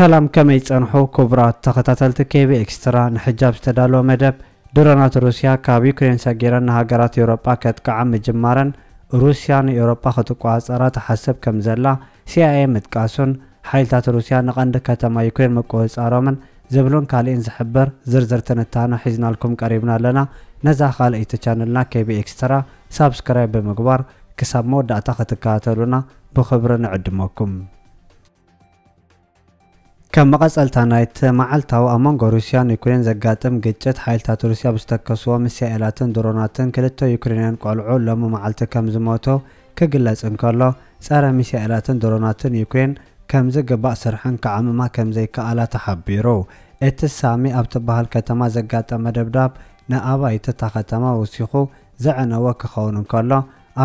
ሰላም ከመይ ጸንሑ ክቡራት ተኸታተልቲ ኬቢ ኤክስትራ ንሕጃብ ዝተዳለወ መደብ ድሮናት ሩስያ ካብ ዩክሬን ሰጊረን ንሃገራት ኤውሮጳ ከጥቅዓ ምጅማረን ሩስያ ንኤውሮጳ ክትቋፀራ ተሓስብ ከም ዘላ ሲኣኤ ምጥቃሱን ሓይልታት ሩስያ ንቐንዲ ከተማ ዩክሬን ምቁፅፃሮምን ዝብሉን ካልእን ዝሕብር ዝርዝር ትንታነ ሒዝናልኩም ቀሪብና ኣለና ነዛ ካልእይቲ ቻነልና ኬቢ ኤክስትራ ሳብስክራይብ ብምግባር ክሳብ መወዳእታ ክትከታተሉና ብክብሪ ንዕድመኩም ከም መቐፀልታ ናይቲ መዓልታዊ ኣብ መንጎ ሩስያን ዩክሬን ዘጋጥም ግጭት ሓይልታት ሩስያ ብዝተከስዎ ሚሳኤላትን ድሮናትን ክልተ ዩክሬንያን ቆልዑ ሎሚ መዓልቲ ከም ዝሞቶ ክግለጽ እንከሎ ጸረ ሚሳኤላትን ድሮናትን ዩክሬን ከም ዝግባእ ስርሕን ክዓምማ ከም ዘይከኣላ ተሓቢሩ እቲ ሳሚ ኣብ ትበሃል ከተማ ዘጋጠመ ድብዳብ ንኣባይቲ እታ ከተማ ወሲኹ ዘዕነወ ክኸውን እንከሎ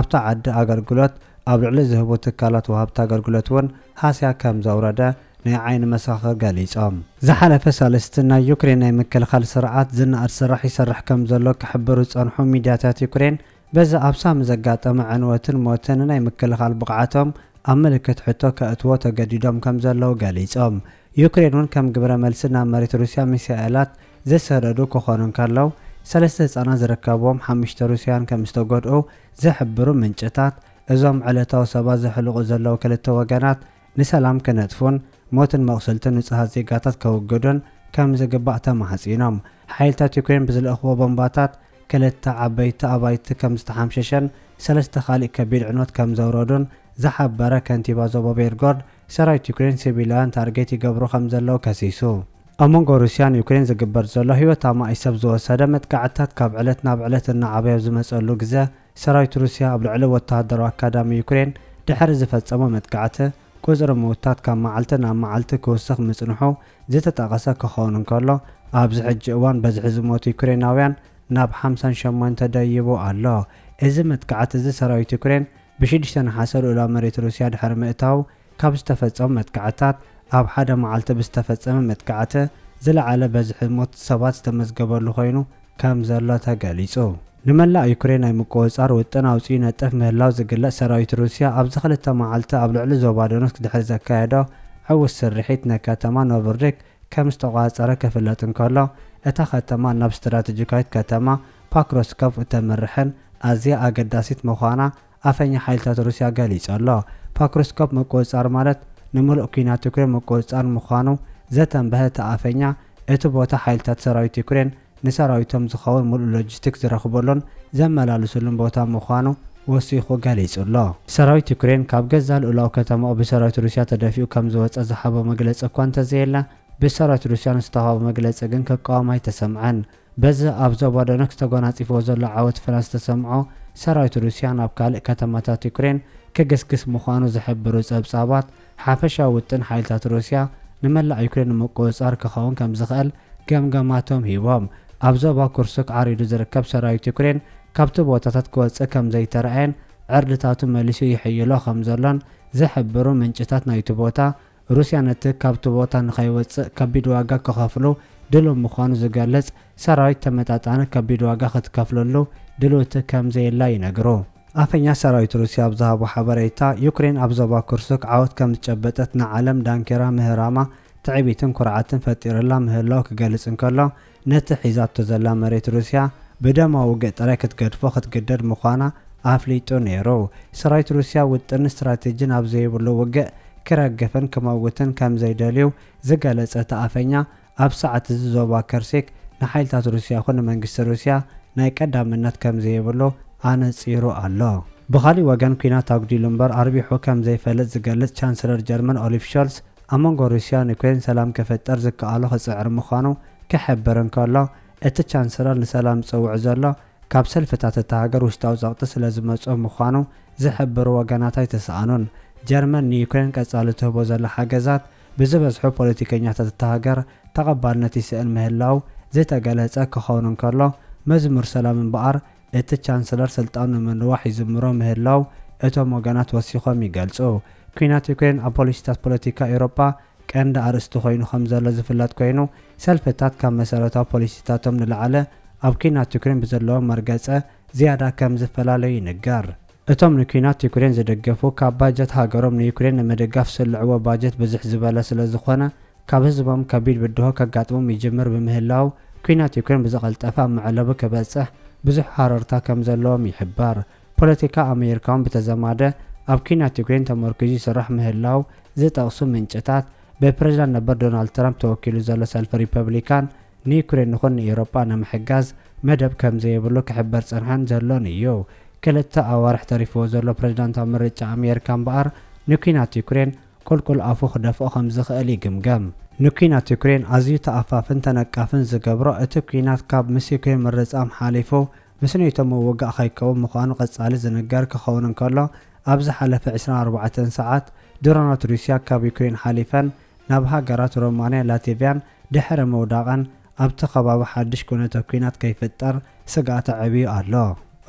ኣብታ ዓዲ ኣገልግሎት ኣብ ልዕሊ ዝህቡ ትካላት ወሃብቲ ኣገልግሎት እውን ሃስያ ከም ዘውረደ ናይ ዓይኒ መሳኸ ገሊፆም ዝሓለፈ ሳለስቲ ናይ ዩክሬን ናይ ምክልኻል ስርዓት ዝነኣድ ስራሕ ይሰርሕ ከም ዘሎ ክሕብሩ ዝፀንሑ ሚድያታት ዩክሬን በዚ ኣብ ሳም ዘጋጠመ ዕንወትን ሞትን ናይ ምክልኻል ብቕዓቶም ኣብ ምልክት ሕቶ ከእትዎ ተገዲዶም ከም ዘለዉ ገሊፆም ዩክሬን እውን ከም ግብረ መልሲ ናብ መሬት ሩስያ ሚሳኤላት ዘሰደዱ ክኾኑ ከለዉ ሰለስተ ህፃናት ዝርከብዎም ሓሙሽተ ሩስያን ከም ዝተጎድኡ ዝሕብሩ ምንጭታት እዞም ዕለታዊ ሰባት ዘሕልቑ ዘለዉ ክልተ ወገናት ንሰላም ክነጥፉን موتن مقسلتن نصحات زيقاتات كوغدون كم زيقبعتا محسينام حيلتا تيكوين بزل اخوة بمباتات كلتا عبيتا عبيتا كم استحامششن سلستا خالق كبير عنوات كم زورودون زحب برا كانتبا زوبا بيرغورد سراي تيكوين سيبيلان تارجيتي قبرو خمزلو كاسيسو امونغو روسيان يوكرين زقبر زولو هيو تاما ايساب زوه سادمت كاعتات كاب علتنا بعلتنا عبيب زمس اللو قزه سرايت روسيا ابلو علو التهدر واكادامي يوكرين دحر امامت كاعته ጐዘሮ ምውታት ካብ መዓልቲ ናብ መዓልቲ ክውስኽ ምጽንሑ ዝተጠቐሰ ክኸውን እንከሎ ኣብዚ ሕጂ እዋን በዝሒ ዝሞቱ ዩክሬናውያን ናብ 58 ተደይቡ ኣሎ እዚ መትከዓት እዚ ሰራዊት ዩክሬን ብሽዱሽተ ናሓሰ ልኡላ መሬት ሩስያ ድሕሪ ምእታው ካብ ዝተፈፀሙ መትከዓታት ኣብ ሓደ መዓልቲ ብዝተፈፀመ መትከዓቲ ዝለዓለ በዝሒ ሞት ሰባት ዝተመዝገበሉ ኮይኑ ከም ዘሎ ተገሊጹ ንመላእ ዩክሬን ናይ ምቁፅጻር ውጥን ኣውፅኡ ነጥፍ ምህላው ዝግለጽ ሰራዊት ሩስያ ኣብዚ ክልተ መዓልቲ ኣብ ልዕሊ ዞባ ዶነስ ድሕሪ ዘካየዶ ዕውት ስርሒት ናይ ከተማ ኖቨርዴክ ከም ዝተቋፀረ ክፍለጥ እንከሎ እታ ከተማ ናብ ስትራተጂካዊት ከተማ ፓክሮስኮቭ እተምርሕን ኣዝያ ኣገዳሲት ምዃና ኣፈኛ ሓይልታት ሩስያ ገሊጹ ኣሎ ፓክሮስኮቭ ምቁፅጻር ማለት ንምሉእ ኩናት ዩክሬን ምቁፅጻር ምዃኑ ዘተንበሀ ተኣፈኛ እቲ ቦታ ሓይልታት ሰራዊት ዩክሬን نسرایتام زخوان مل لجستیک زرخبرلون زمملا لسلم باتام مخانو وسیخو گلیس الله سرایت اوکراین کابگزال اولاکتام آب سرایت روسیا تدافع کم زود از حب مجلس اکوانت زیلا به سرایت روسیا استحاب مجلس اگن ک قامه تسمعن بز آبزابار نکست گونات افوزل عوض فرانس تسمعو سرایت روسیا نبکال کتامات اوکراین کجسکس مخانو زحب روز آب سابات حافظه و تن حالت روسیا نملا اوکراین مقوس آرک خوان کم زغال گام گام ماتوم هیوام ኣብ ዞባ ኩርሱክ ዓሪዱ ዝርከብ ሰራዊት ዩክሬን ካብቲ ቦታታት ክወፅእ ከም ዘይተረአየን ዕርድታቱ መሊሱ ይሕይሎ ከም ዘሎን ዝሕብሩ ምንጭታት ናይቲ ቦታ ሩስያ ነቲ ካብቲ ቦታ ንኸይወፅእ ከቢድ ዋጋ ክኸፍሉ ድሉው ምዃኑ ዝገልጽ ሰራዊት ተመጣጣኒ ከቢድ ዋጋ ክትከፍለሉ ድልውቲ ከም ዘየላ ይነግሩ ኣፈኛ ሰራዊት ሩስያ ኣብ ዝሃቦ ሓበሬታ ዩክሬን ኣብ ዞባ ኩርሱክ ዓወት ከም ዝጨበጠት ንዓለም ዳንኪራ ምህራማ ትዕቢትን ኩርዓትን ፈጢሩላ ምህላው ክገልጽ እንከሎ ነቲ ሒዛቶ ዘላ መሬት ሩስያ ብደማዊ ገጠራይ ክትገድፎ ክትግደድ ምዃና ኣፍሊጡ ነይሩ ሰራዊት ሩስያ ውጥን ስትራቴጂን ኣብ ዘይብሉ ውግእ ክረግፍን ክመውትን ከም ዘይደልዩ ዝገለጸ ተኣፈኛ ኣብ ሰዓት እዚ ዞባ ከርሴክ ንሓይልታት ሩስያ ኹን ንመንግስቲ ሩስያ ናይ ቀዳምነት ከም ዘይብሉ ኣነጺሩ ኣሎ ብኻሊእ ወገን ኩናት ኣጉዲሉ እምበር ኣርቢሑ ከም ዘይፈልጥ ዝገልጽ ቻንስለር ጀርመን ኦሊፍ ሾልስ ኣብ መንጎ ሩስያ ዩክሬን ሰላም ከፈጠር ዝከኣሎ ክፅዕር ምዃኑ ክሕብር እንከሎ እቲ ቻንስለር ንሰላም ዝፀውዑ ዘሎ ካብ ሰልፍታት እቲ ሃገር ውሽጣዊ ፀቕጢ ስለ ዝመፁ ምዃኑ ዝሕብሩ ወገናት ኣይተሰኣኑን ጀርመን ንዩክሬን ቀጻሊ ትህቦ ዘሎ ሓገዛት ብዝበዝሑ ፖለቲከኛታት እቲ ሃገር ተቐባልነት ይስእል ምህላው ዝተገለጸ ክኸውን እንከሎ መዝሙር ሰላም እምበኣር እቲ ቻንስለር ስልጣን ንምንዋሕ ይዝምሮ ምህላው እቶም ወገናት ወሲኾም ይገልጹ ኩናት ዩክሬን ኣብ ፖሊሲታት ፖለቲካ ኤሮፓ ቀንዲ ኣርእስቲ ኮይኑ ከም ዘሎ ዝፍለጥ ኮይኑ ሰልፍታት ካብ መሰረታዊ ፖሊሲታቶም ንላዕለ ኣብ ኩናት ዩክሬን ብዘለዎ መርገፀ ዝያዳ ከም ዝፈላለዩ ይንገር እቶም ንኩናት ዩክሬን ዝደገፉ ካብ ባጀት ሃገሮም ንዩክሬን ንምድጋፍ ስልዕዎ ባጀት ብዙሕ ዝበለ ስለ ዝኾነ ካብ ህዝቦም ከቢድ ብድሆ ከጋጥሞም ይጅምር ብምህላው ኩናት ዩክሬን ብዝቐልጠፈ ኣብ መዕለቡ ክበፅሕ ብዙሕ ሃረርታ ከም ዘለዎም ይሕበር ፖለቲካ ኣሜሪካውን ብተዘማደ ኣብ ኪንያ ትግራይን ተመርኪዙ ይስራሕ ምህላው ዝጠቕሱ ምንጭታት ብፕረዚዳንት ነበር ዶናልድ ትራምፕ ተወኪሉ ዘሎ ሰልፊ ሪፐብሊካን ንዩክሬን ንኹን ንኤውሮጳ ንምሕጋዝ መደብ ከም ዘይብሉ ክሕበር ፅንሐን ዘሎን እዩ ክልተ ኣዋርሕ ተሪፍዎ ዘሎ ፕረዚዳንታዊ ምርጫ ኣሜሪካ እምበኣር ንኩናት ዩክሬን ቁልቁል ኣፉ ክደፍኦ ከም ዝኽእል ይግምገም ንኩናት ዩክሬን ኣዝዩ ተኣፋፍን ተነቃፍን ዝገብሮ እቲ ኩናት ካብ ምስ ዩክሬን ምርፃም ሓሊፉ ምስ ነቶም ምውጋእ ኸይከውን ምዃኑ ቐጻሊ ዝንገር ክኸውን እንከሎ ኣብ ዝሓለፈ 24 ሰዓት ድሮናት ሩስያ ካብ ዩክሬን ሓሊፈን ናብ ሃገራት ሮማንያ ላትቪያን ድሕሪ መውዳቕን ኣብቲ ከባቢ ሓድሽ ኩነተ ኩናት ከይፍጠር ስጋኣት ዕብዩ ኣሎ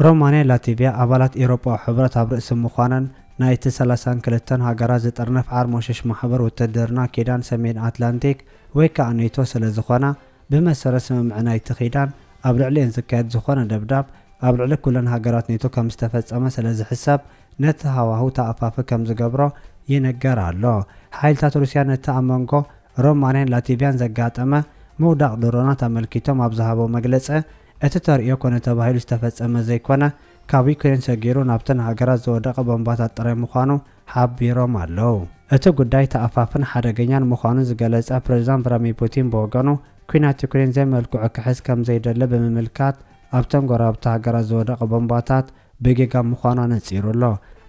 ሮማንያ ላትቪያ ኣባላት ኤውሮጳዊ ሕብረት ኣብ ርእሲ ምዃነን ናይቲ 32 ሃገራት ዝጠርነፍ ዓርሞሸሽ ማሕበር ውትድርና ኪዳን ሰሜን ኣትላንቲክ ወይ ከዓ ኔቶ ስለ ዝኾና ብመሰረት ስምምዕ ናይቲ ኺዳን ኣብ ልዕሊአን ዝካየድ ዝኾነ ደብዳብ ኣብ ልዕሊ ኩለን ሃገራት ኔቶ ከም ዝተፈጸመ ስለ ዝሕሰብ ነቲ ሃዋህው ተኣፋፊ ከም ዝገብሮ ይንገር ኣሎ ሓይልታት ሩስያ ነቲ ኣብ መንጎ ሮማንያን ላቲቪያን ዘጋጠመ ምውዳቕ ድሮናት ኣመልኪቶም ኣብ ዝሃቦ መግለፀ እቲ ተርእዮ ኮነ ተባሂሉ ዝተፈፀመ ዘይኮነ ካብ ዩክሬን ሰጊሩ ናብተን ሃገራት ዝወደቐ ቦምባታት ጥራይ ምዃኑ ሓቢሮም ኣለው እቲ ጉዳይ ተኣፋፍን ሓደገኛን ምዃኑ ዝገለጸ ፕሬዚዳንት ቭላድሚር ፑቲን ብወገኑ ኩናት ዩክሬን ዘይመልክዑ ክሕዝ ከም ዘይደሊ ብምምልካት ኣብተን ጎራብቲ ሃገራት ዝወደቐ ቦምባታት ብጌጋ ምዃኗ ነፂሩ ኣሎ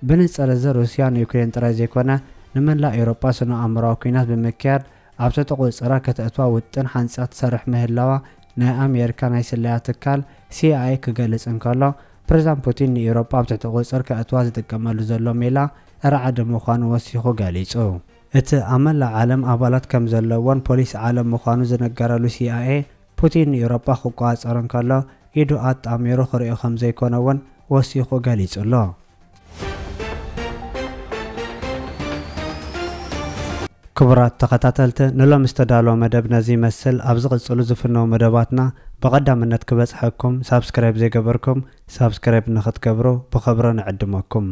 ብንፅር እዚ ሩስያ ንዩክሬን ጥራይ ዘይኮነ ንመላእ ኤውሮጳ ስነ ኣእምራዊ ኩናት ብምክያድ ኣብ ተተቆፅራ ከተእትዋ ውጥን ሓንፃ ትሰርሕ ምህላዋ ናይ ኣሜሪካ ናይ ስለያ ትካል ሲኣይ ክገልጽ እንከሎ ፕሬዚዳንት ፑቲን ንኤውሮጳ ኣብ ትሕቲ ቁፅር ከእትዋ ዝጥቀመሉ ዘሎ ሜላ ረዓዲ ምዃኑ ወሲኹ ገሊጹ እቲ ኣብ መላእ ዓለም ኣባላት ከም ዘለዎን ፖሊስ ዓለም ምዃኑ ዝነገረሉ ሲኣኤ ፑቲን ንኤውሮጳ ክቆፃፀር እንከሎ ኢዱ ኣጣሚሩ ክሪኦ ከም ዘይኮነ እውን ወሲኹ ገሊጹ ኣሎ ክቡራት ተኸታተልቲ ንሎም ዝተዳልዎ መደብ ነዚ ይመስል ኣብ ዝቕፅሉ ዝፍነዉ መደባትና ብቐዳምነት ክበጽሐኩም ሳብስክራይብ ዘይገበርኩም ሳብስክራይብ ንኽትገብሩ ብኽብሮ ንዕድመኩም